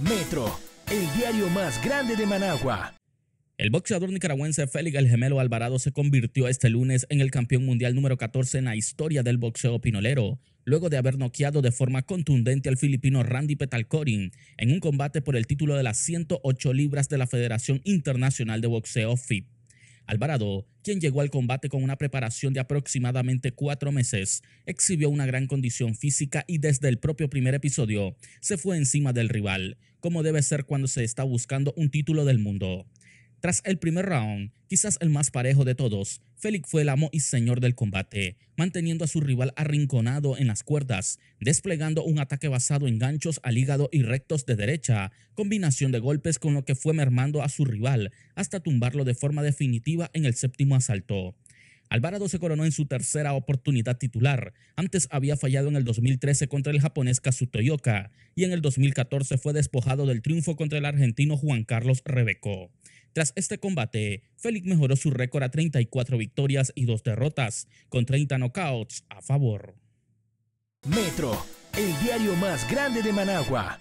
Metro, el diario más grande de Managua. El boxeador nicaragüense Félix El Gemelo Alvarado se convirtió este lunes en el campeón mundial número 14 en la historia del boxeo pinolero, luego de haber noqueado de forma contundente al filipino Randy Petalcorin en un combate por el título de las 108 libras de la Federación Internacional de Boxeo Fit. Alvarado, quien llegó al combate con una preparación de aproximadamente cuatro meses, exhibió una gran condición física y desde el propio primer episodio se fue encima del rival, como debe ser cuando se está buscando un título del mundo. Tras el primer round, quizás el más parejo de todos, Félix fue el amo y señor del combate, manteniendo a su rival arrinconado en las cuerdas, desplegando un ataque basado en ganchos al hígado y rectos de derecha, combinación de golpes con lo que fue mermando a su rival hasta tumbarlo de forma definitiva en el séptimo asalto. Alvarado se coronó en su tercera oportunidad titular. Antes había fallado en el 2013 contra el japonés Kazutoyoka y en el 2014 fue despojado del triunfo contra el argentino Juan Carlos Rebeco. Tras este combate, Félix mejoró su récord a 34 victorias y 2 derrotas, con 30 knockouts a favor. Metro, el diario más grande de Managua.